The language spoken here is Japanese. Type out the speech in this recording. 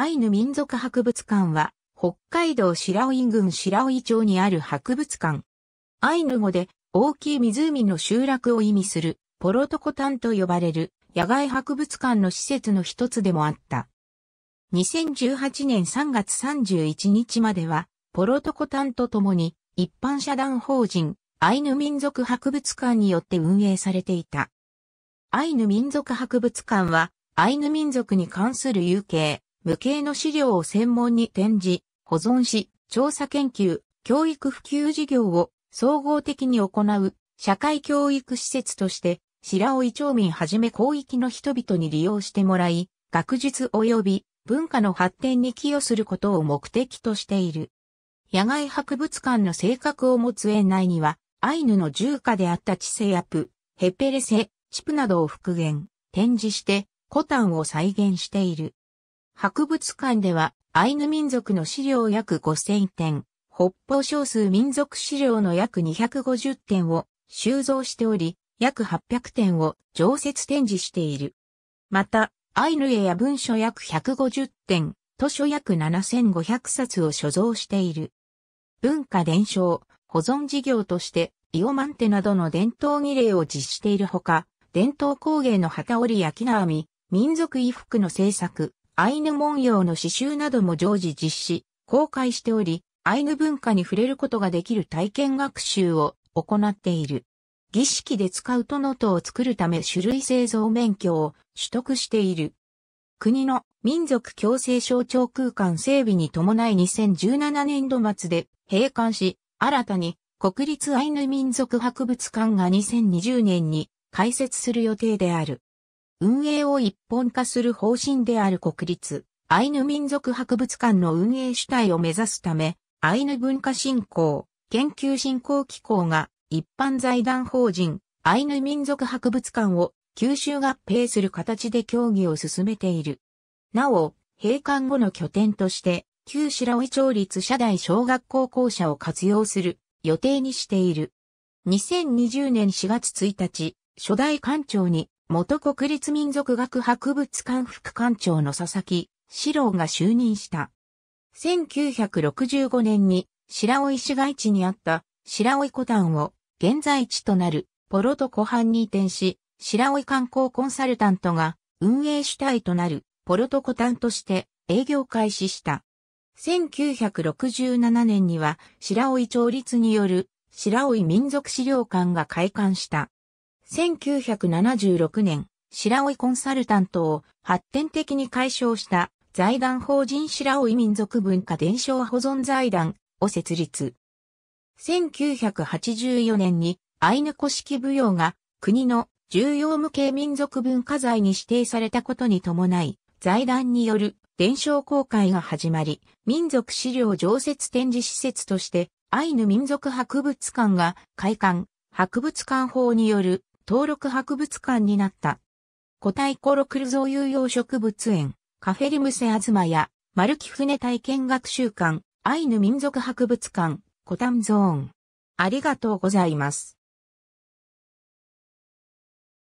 アイヌ民族博物館は、北海道白老郡白老町にある博物館。アイヌ語で、大きい湖の集落を意味する、ポロトコタンと呼ばれる、野外博物館の施設の一つでもあった。2018年3月31日までは、ポロトコタンと共に、一般社団法人、アイヌ民族博物館によって運営されていた。アイヌ民族博物館は、アイヌ民族に関する有形、無形の資料を専門に展示、保存し、調査研究、教育普及事業を総合的に行う社会教育施設として白老町民はじめ広域の人々に利用してもらい、学術及び文化の発展に寄与することを目的としている。野外博物館の性格を持つ園内には、アイヌの住家であったチセヤプ、ヘペレセ、チプなどを復元、展示して、コタンを再現している。博物館では、アイヌ民族の資料約5000点、北方少数民族資料の約250点を収蔵しており、約800点を常設展示している。また、アイヌ絵や文書約150点、図書約7500冊を所蔵している。文化伝承、保存事業として、イオマンテなどの伝統儀礼を実しているほか、伝統工芸の旗織りや木並み、民族衣服の制作、アイヌ文様の刺繍なども常時実施、公開しており、アイヌ文化に触れることができる体験学習を行っている。儀式で使うトノトを作るため種類製造免許を取得している。国の民族共生象徴空間整備に伴い2017年度末で閉館し、新たに国立アイヌ民族博物館が2020年に開設する予定である。運営を一本化する方針である国立、アイヌ民族博物館の運営主体を目指すため、アイヌ文化振興、研究振興機構が一般財団法人、アイヌ民族博物館を九州合併する形で協議を進めている。なお、閉館後の拠点として、旧白井町立社大小学校校舎を活用する予定にしている。2020年4月1日、初代館長に元国立民族学博物館副館長の佐々木史郎が就任した。1965年に白老市街地にあった白老古丹を現在地となるポロト湖畔に移転し、白老観光コンサルタントが運営主体となるポロト湖丹として営業開始した。1967年には白老町立による白老民族資料館が開館した。1976年、白老コンサルタントを発展的に解消した財団法人白老民族文化伝承保存財団を設立。1984年にアイヌ古式舞踊が国の重要無形民族文化財に指定されたことに伴い、財団による伝承公開が始まり、民族資料常設展示施設として、アイヌ民族博物館が開館、博物館法による登録博物館になった。古代コロクルゾ有用植物園、カフェリムセアズマや、ルキ船体験学習館、アイヌ民族博物館、コタンゾーン。ありがとうございます。